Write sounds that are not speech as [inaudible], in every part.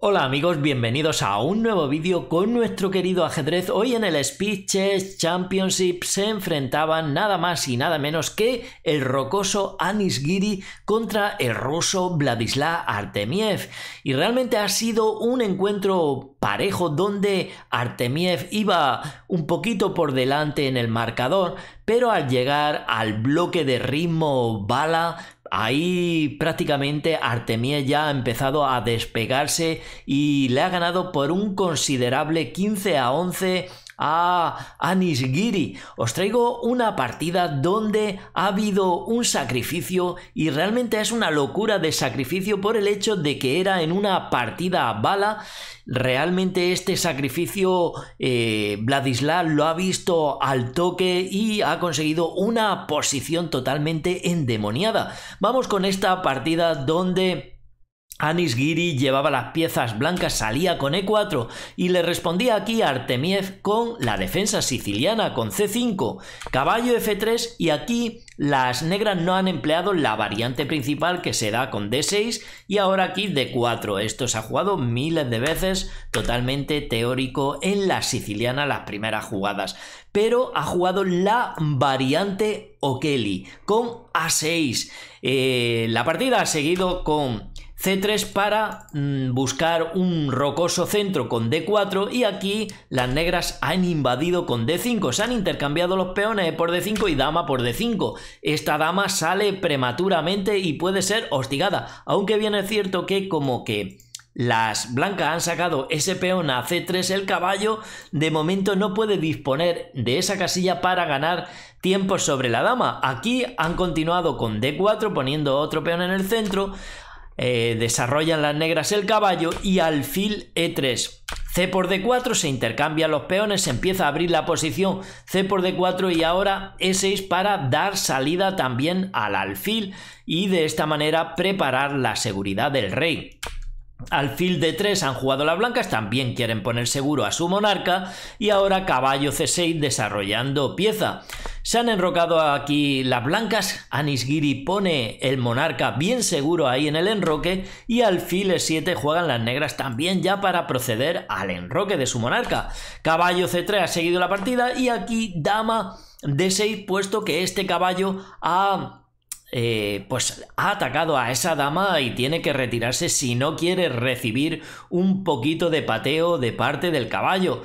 Hola amigos, bienvenidos a un nuevo vídeo con nuestro querido ajedrez. Hoy en el Speed Chess Championship se enfrentaban nada más y nada menos que el rocoso Anis Giri contra el ruso Vladislav Artemiev. Y realmente ha sido un encuentro parejo donde Artemiev iba un poquito por delante en el marcador, pero al llegar al bloque de ritmo bala Ahí prácticamente Artemia ya ha empezado a despegarse y le ha ganado por un considerable 15 a 11 Ah, Giri. os traigo una partida donde ha habido un sacrificio y realmente es una locura de sacrificio por el hecho de que era en una partida a bala. Realmente este sacrificio eh, Vladislav lo ha visto al toque y ha conseguido una posición totalmente endemoniada. Vamos con esta partida donde Anis Giri llevaba las piezas blancas, salía con E4 y le respondía aquí a Artemiev con la defensa siciliana, con C5, caballo F3 y aquí las negras no han empleado la variante principal que se da con D6 y ahora aquí D4. Esto se ha jugado miles de veces, totalmente teórico en la siciliana las primeras jugadas, pero ha jugado la variante O'Kelly con A6. Eh, la partida ha seguido con C3 para mm, buscar un rocoso centro con D4 y aquí las negras han invadido con D5. Se han intercambiado los peones por D5 y dama por D5. Esta dama sale prematuramente y puede ser hostigada, aunque bien es cierto que como que... Las blancas han sacado ese peón a C3, el caballo de momento no puede disponer de esa casilla para ganar tiempo sobre la dama. Aquí han continuado con D4 poniendo otro peón en el centro, eh, desarrollan las negras el caballo y alfil E3. C por D4 se intercambian los peones, se empieza a abrir la posición C por D4 y ahora E6 para dar salida también al alfil y de esta manera preparar la seguridad del rey. Alfil de 3 han jugado las blancas, también quieren poner seguro a su monarca y ahora caballo c6 desarrollando pieza. Se han enrocado aquí las blancas, Anisgiri pone el monarca bien seguro ahí en el enroque y alfil e7 juegan las negras también ya para proceder al enroque de su monarca. Caballo c3 ha seguido la partida y aquí dama d6 puesto que este caballo ha eh, pues ha atacado a esa dama y tiene que retirarse si no quiere recibir un poquito de pateo de parte del caballo.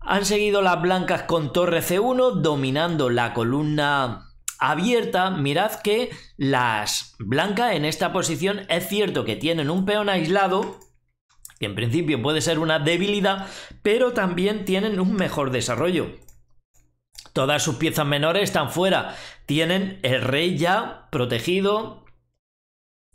Han seguido las blancas con torre C1 dominando la columna abierta. Mirad que las blancas en esta posición es cierto que tienen un peón aislado, que en principio puede ser una debilidad, pero también tienen un mejor desarrollo. Todas sus piezas menores están fuera. Tienen el rey ya protegido.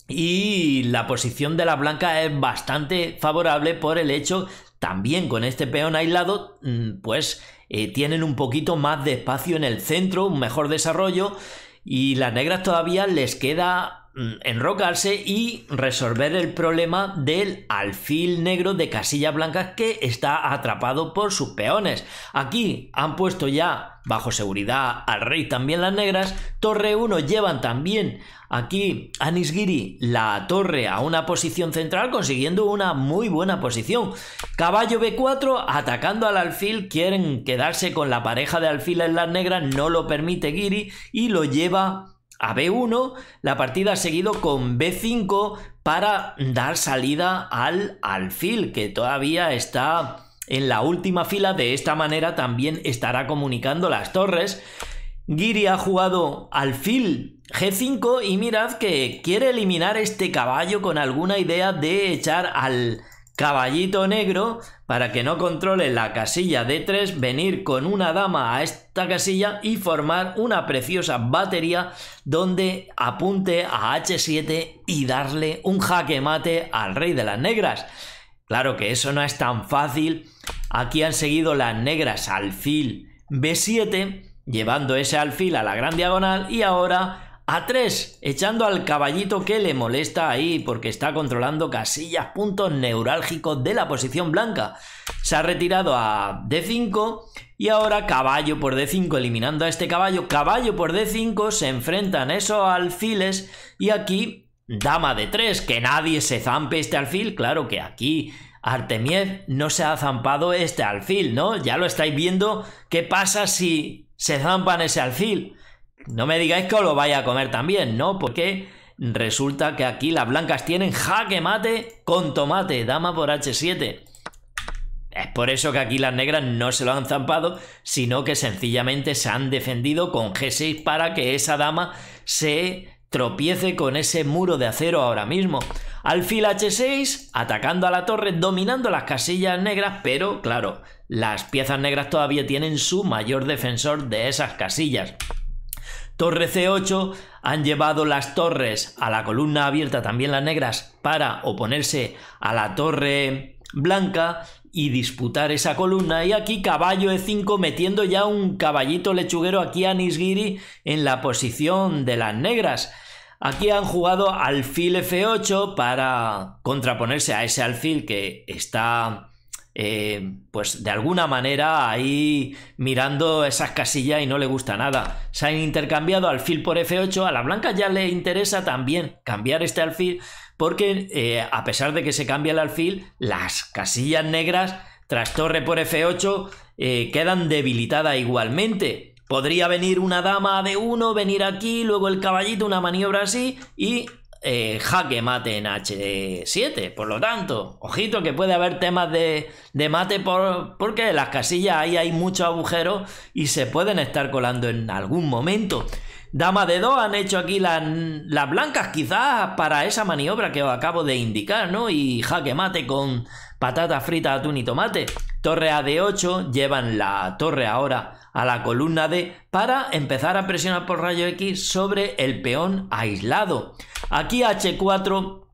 Y la posición de la blanca es bastante favorable por el hecho, también con este peón aislado, mm, pues eh, tienen un poquito más de espacio en el centro, un mejor desarrollo. Y las negras todavía les queda Mm, enrocarse y resolver el problema del alfil negro de casillas blancas que está atrapado por sus peones. Aquí han puesto ya bajo seguridad al rey también las negras, torre 1 llevan también aquí a Nisgiri la torre a una posición central consiguiendo una muy buena posición. Caballo B4 atacando al alfil, quieren quedarse con la pareja de alfiles las negras, no lo permite Giri y lo lleva a B1, la partida ha seguido con B5 para dar salida al alfil, que todavía está en la última fila, de esta manera también estará comunicando las torres. Giri ha jugado alfil G5 y mirad que quiere eliminar este caballo con alguna idea de echar al caballito negro para que no controle la casilla d 3 venir con una dama a esta casilla y formar una preciosa batería donde apunte a H7 y darle un jaque mate al rey de las negras. Claro que eso no es tan fácil. Aquí han seguido las negras alfil B7, llevando ese alfil a la gran diagonal y ahora a3, echando al caballito que le molesta ahí porque está controlando casillas, puntos neurálgicos de la posición blanca. Se ha retirado a D5 y ahora caballo por D5, eliminando a este caballo. Caballo por D5, se enfrentan esos alfiles y aquí dama D3, que nadie se zampe este alfil. Claro que aquí Artemiev no se ha zampado este alfil, ¿no? Ya lo estáis viendo qué pasa si se zampan ese alfil. No me digáis que os lo vaya a comer también, ¿no? Porque resulta que aquí las blancas tienen jaque mate con tomate, dama por H7. Es por eso que aquí las negras no se lo han zampado, sino que sencillamente se han defendido con G6 para que esa dama se tropiece con ese muro de acero ahora mismo. Alfil H6, atacando a la torre, dominando las casillas negras, pero claro, las piezas negras todavía tienen su mayor defensor de esas casillas. Torre C8 han llevado las torres a la columna abierta, también las negras, para oponerse a la torre blanca y disputar esa columna. Y aquí caballo E5 metiendo ya un caballito lechuguero aquí a Nisgiri en la posición de las negras. Aquí han jugado alfil F8 para contraponerse a ese alfil que está eh, pues de alguna manera ahí mirando esas casillas y no le gusta nada. Se han intercambiado alfil por F8, a la blanca ya le interesa también cambiar este alfil porque eh, a pesar de que se cambia el alfil, las casillas negras tras torre por F8 eh, quedan debilitadas igualmente. Podría venir una dama de uno, 1 venir aquí, luego el caballito, una maniobra así y eh, jaque mate en H7. Por lo tanto, ojito que puede haber temas de, de mate por, porque las casillas ahí hay muchos agujeros y se pueden estar colando en algún momento. Dama de 2 han hecho aquí las, las blancas quizás para esa maniobra que os acabo de indicar, ¿no? Y jaque mate con patata frita, atún y tomate. Torre de 8 llevan la torre ahora a la columna D para empezar a presionar por rayo X sobre el peón aislado. Aquí H4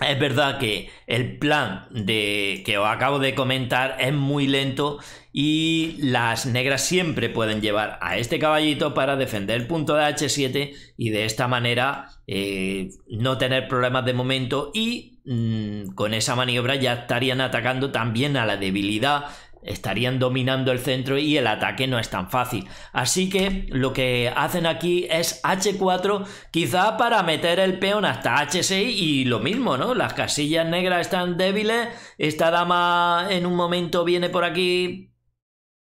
es verdad que el plan de, que os acabo de comentar es muy lento y las negras siempre pueden llevar a este caballito para defender el punto de H7 y de esta manera eh, no tener problemas de momento y mm, con esa maniobra ya estarían atacando también a la debilidad estarían dominando el centro y el ataque no es tan fácil. Así que lo que hacen aquí es H4 quizá para meter el peón hasta H6 y lo mismo, ¿no? Las casillas negras están débiles, esta dama en un momento viene por aquí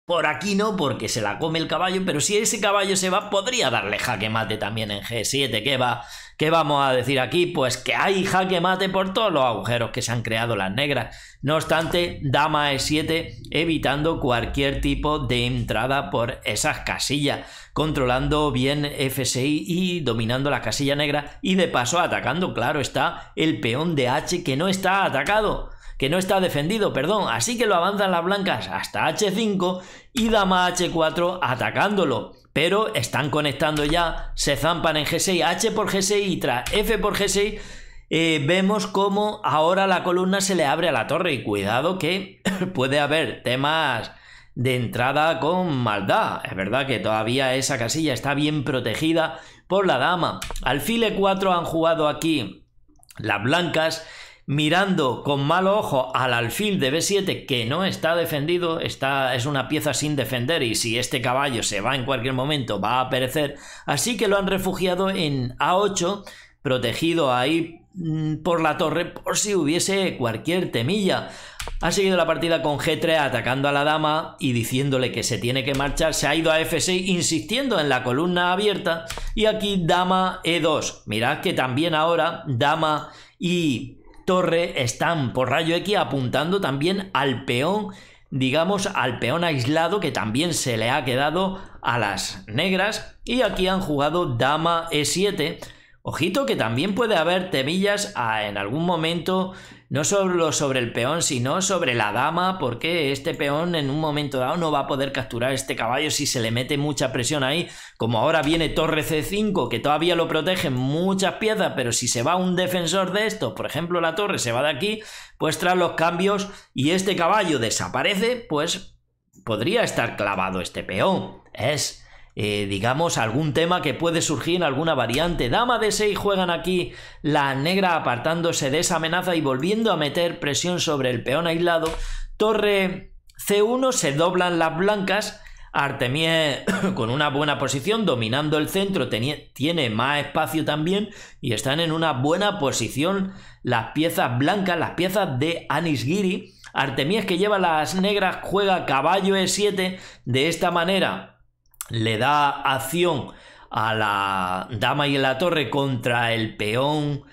por aquí no, porque se la come el caballo, pero si ese caballo se va, podría darle jaque mate también en G7. ¿Qué, va? ¿Qué vamos a decir aquí? Pues que hay jaque mate por todos los agujeros que se han creado las negras. No obstante, dama E7 evitando cualquier tipo de entrada por esas casillas, controlando bien F6 y dominando la casilla negra y de paso atacando, claro, está el peón de H que no está atacado que no está defendido, perdón, así que lo avanzan las blancas hasta H5 y dama H4 atacándolo. Pero están conectando ya, se zampan en G6, H por G6 y tras F por G6 eh, vemos cómo ahora la columna se le abre a la torre y cuidado que [coughs] puede haber temas de entrada con maldad. Es verdad que todavía esa casilla está bien protegida por la dama. Alfil E4 han jugado aquí las blancas mirando con mal ojo al alfil de B7 que no está defendido, está, es una pieza sin defender y si este caballo se va en cualquier momento va a perecer, así que lo han refugiado en A8, protegido ahí mm, por la torre por si hubiese cualquier temilla. Ha seguido la partida con G3 atacando a la dama y diciéndole que se tiene que marchar. Se ha ido a F6 insistiendo en la columna abierta. Y aquí dama E2. Mirad que también ahora dama y torre están por rayo X apuntando también al peón, digamos, al peón aislado que también se le ha quedado a las negras. Y aquí han jugado dama E7. Ojito que también puede haber temillas a, ah, en algún momento no solo sobre el peón, sino sobre la dama, porque este peón en un momento dado no va a poder capturar este caballo si se le mete mucha presión ahí, como ahora viene torre C5, que todavía lo protege muchas piezas, pero si se va un defensor de estos, por ejemplo la torre se va de aquí, pues tras los cambios y este caballo desaparece, pues podría estar clavado este peón. Es eh, digamos, algún tema que puede surgir, en alguna variante. Dama de 6 juegan aquí la negra apartándose de esa amenaza y volviendo a meter presión sobre el peón aislado. Torre C1 se doblan las blancas. Artemie [coughs] con una buena posición, dominando el centro, tiene más espacio también y están en una buena posición las piezas blancas, las piezas de Anisgiri. Artemies que lleva las negras juega caballo E7 de esta manera le da acción a la dama y la torre contra el peón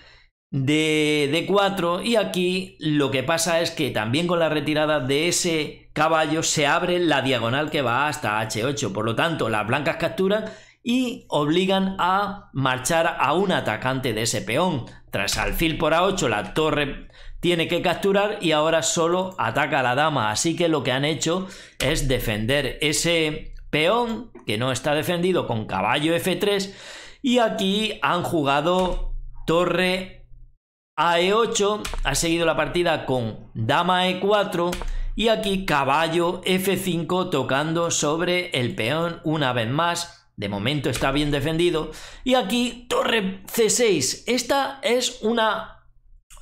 de, d 4 y aquí lo que pasa es que también con la retirada de ese caballo se abre la diagonal que va hasta h8 por lo tanto las blancas capturan y obligan a marchar a un atacante de ese peón tras alfil por a8 la torre tiene que capturar y ahora solo ataca a la dama así que lo que han hecho es defender ese peón, que no está defendido con caballo F3. Y aquí han jugado torre a 8 e ha seguido la partida con dama E4 y aquí caballo F5 tocando sobre el peón una vez más. De momento está bien defendido. Y aquí torre C6. Esta es una,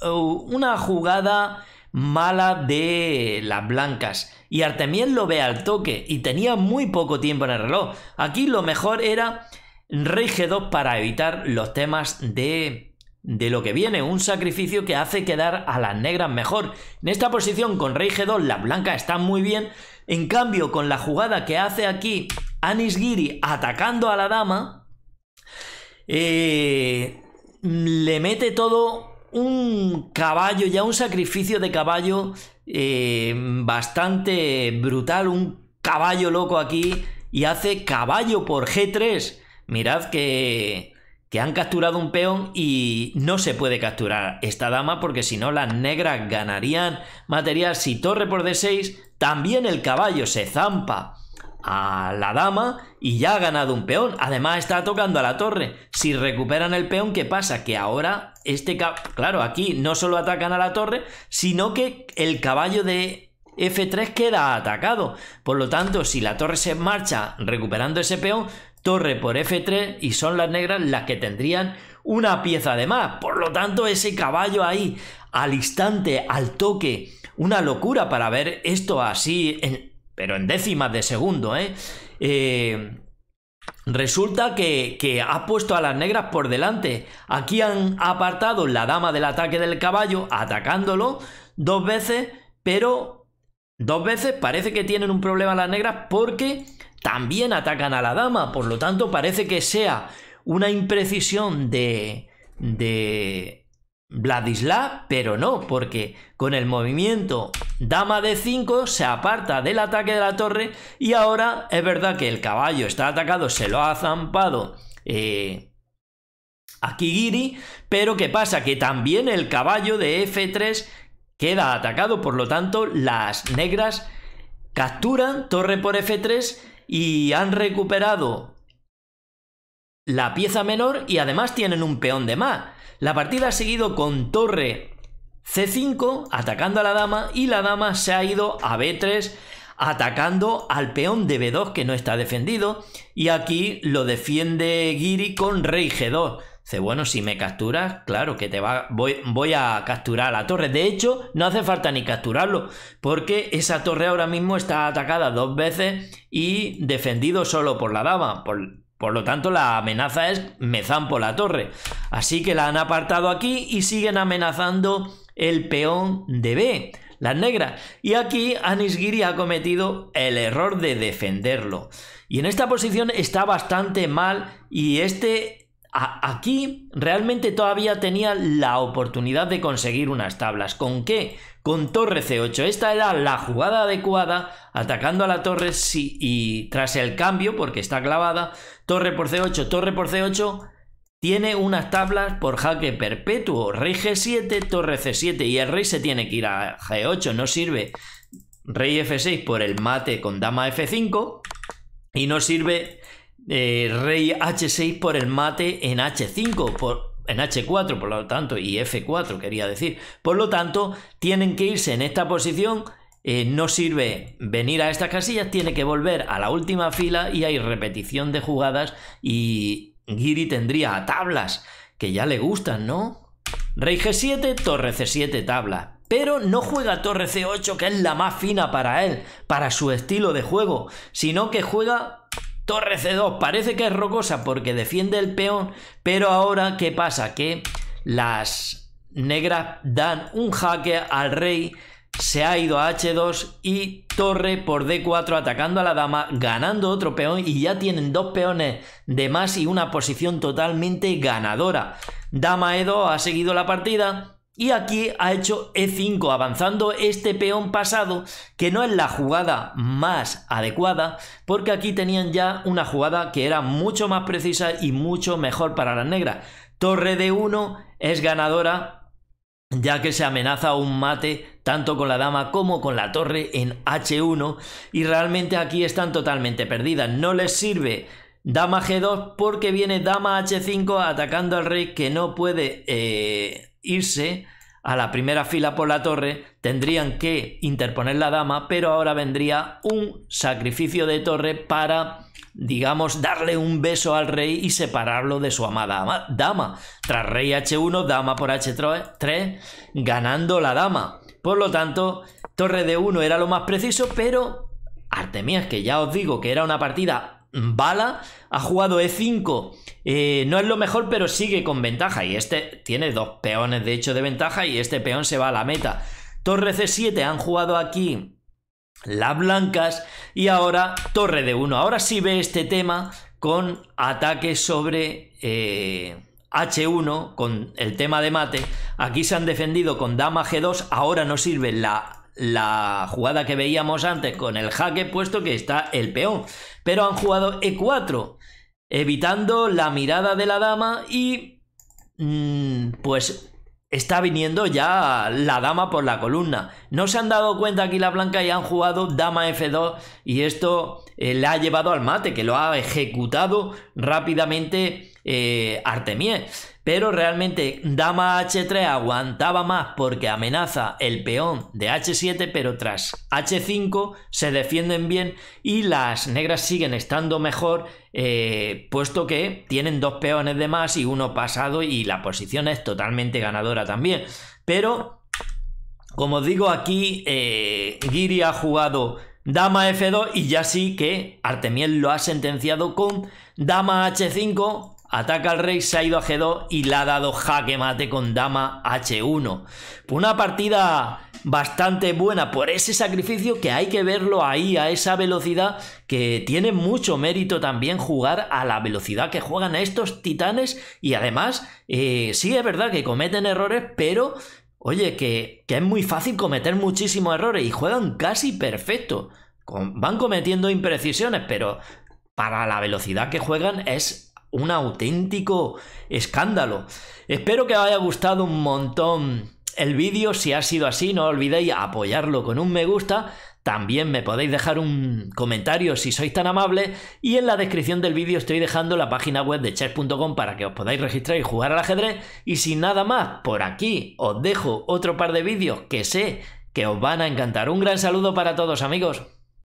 uh, una jugada mala de las blancas. Y Artemiel lo ve al toque y tenía muy poco tiempo en el reloj. Aquí lo mejor era rey G2 para evitar los temas de, de lo que viene, un sacrificio que hace quedar a las negras mejor. En esta posición con rey G2 las blancas están muy bien, en cambio con la jugada que hace aquí Anis atacando a la dama, eh, le mete todo un caballo, ya un sacrificio de caballo eh, bastante brutal, un caballo loco aquí y hace caballo por G3. Mirad que, que han capturado un peón y no se puede capturar esta dama porque si no las negras ganarían material. Si torre por D6, también el caballo se zampa a la dama y ya ha ganado un peón. Además está tocando a la torre. Si recuperan el peón, ¿qué pasa? Que ahora este claro, aquí no solo atacan a la torre, sino que el caballo de F3 queda atacado. Por lo tanto, si la torre se marcha recuperando ese peón, torre por F3 y son las negras las que tendrían una pieza de más. Por lo tanto, ese caballo ahí, al instante, al toque, una locura para ver esto así, pero en décimas de segundo, ¿eh? eh Resulta que, que, ha puesto a las negras por delante. Aquí han apartado la dama del ataque del caballo, atacándolo dos veces, pero dos veces parece que tienen un problema las negras porque también atacan a la dama. Por lo tanto, parece que sea una imprecisión de, de, Vladislav, pero no, porque con el movimiento dama de 5 se aparta del ataque de la torre y ahora es verdad que el caballo está atacado, se lo ha zampado eh, a Kigiri, pero ¿qué pasa? Que también el caballo de F3 queda atacado, por lo tanto las negras capturan torre por F3 y han recuperado la pieza menor y además tienen un peón de más. La partida ha seguido con torre C5 atacando a la dama y la dama se ha ido a B3 atacando al peón de B2 que no está defendido y aquí lo defiende Giri con rey G2. Dice, bueno, si me capturas, claro que te va, voy, a capturar la torre. De hecho, no hace falta ni capturarlo, porque esa torre ahora mismo está atacada dos veces y defendido solo por la dama, por, por lo tanto, la amenaza es me zampo la torre. Así que la han apartado aquí y siguen amenazando el peón de B, las negras. Y aquí Anisgiri ha cometido el error de defenderlo. Y en esta posición está bastante mal y este aquí realmente todavía tenía la oportunidad de conseguir unas tablas. ¿Con qué? Con torre C8. Esta era la jugada adecuada, atacando a la torre y tras el cambio, porque está clavada, torre por C8, torre por C8, tiene unas tablas por jaque perpetuo. Rey G7, torre C7 y el rey se tiene que ir a G8, no sirve. Rey F6 por el mate con dama F5 y no sirve eh, rey H6 por el mate en H5, por, en H4, por lo tanto, y F4 quería decir. Por lo tanto, tienen que irse en esta posición eh, no sirve venir a estas casillas, tiene que volver a la última fila y hay repetición de jugadas y Giri tendría tablas que ya le gustan, ¿no? Rey G7, torre C7, tabla. Pero no juega torre C8, que es la más fina para él, para su estilo de juego, sino que juega torre C2. Parece que es rocosa porque defiende el peón, pero ahora, ¿qué pasa? Que las negras dan un jaque al rey se ha ido a H2 y torre por D4 atacando a la dama, ganando otro peón y ya tienen dos peones de más y una posición totalmente ganadora. Dama E2 ha seguido la partida y aquí ha hecho E5 avanzando este peón pasado que no es la jugada más adecuada porque aquí tenían ya una jugada que era mucho más precisa y mucho mejor para las negras. Torre D1 es ganadora ya que se amenaza un mate tanto con la dama como con la torre en H1 y realmente aquí están totalmente perdidas. No les sirve dama G2 porque viene dama H5 atacando al rey que no puede eh, irse a la primera fila por la torre. Tendrían que interponer la dama, pero ahora vendría un sacrificio de torre para digamos, darle un beso al rey y separarlo de su amada dama. Tras rey h1, dama por h3, ganando la dama. Por lo tanto, torre d 1 era lo más preciso, pero Artemías, que ya os digo que era una partida bala, ha jugado e5. Eh, no es lo mejor, pero sigue con ventaja. Y este tiene dos peones, de hecho, de ventaja, y este peón se va a la meta. Torre c7, han jugado aquí las blancas y ahora torre de 1. Ahora sí ve este tema con ataque sobre H1, eh, con el tema de mate. Aquí se han defendido con dama G2, ahora no sirve la, la jugada que veíamos antes con el jaque, puesto que está el peón. Pero han jugado E4, evitando la mirada de la dama y mm, pues está viniendo ya la dama por la columna. No se han dado cuenta aquí la blanca y han jugado dama F2 y esto eh, le ha llevado al mate, que lo ha ejecutado rápidamente eh, Artemie. Pero realmente dama h3 aguantaba más porque amenaza el peón de h7, pero tras h5 se defienden bien y las negras siguen estando mejor, eh, puesto que tienen dos peones de más y uno pasado y la posición es totalmente ganadora también. Pero, como digo, aquí eh, Giri ha jugado dama f2 y ya sí que Artemiel lo ha sentenciado con dama h5 Ataca al rey, se ha ido a G2 y le ha dado jaque mate con dama H1. Pues una partida bastante buena por ese sacrificio que hay que verlo ahí a esa velocidad que tiene mucho mérito también jugar a la velocidad que juegan estos titanes y además eh, sí es verdad que cometen errores pero oye que, que es muy fácil cometer muchísimos errores y juegan casi perfecto van cometiendo imprecisiones pero para la velocidad que juegan es un auténtico escándalo. Espero que os haya gustado un montón el vídeo. Si ha sido así, no olvidéis apoyarlo con un me gusta. También me podéis dejar un comentario si sois tan amables. Y en la descripción del vídeo estoy dejando la página web de chess.com para que os podáis registrar y jugar al ajedrez. Y sin nada más, por aquí os dejo otro par de vídeos que sé que os van a encantar. Un gran saludo para todos amigos.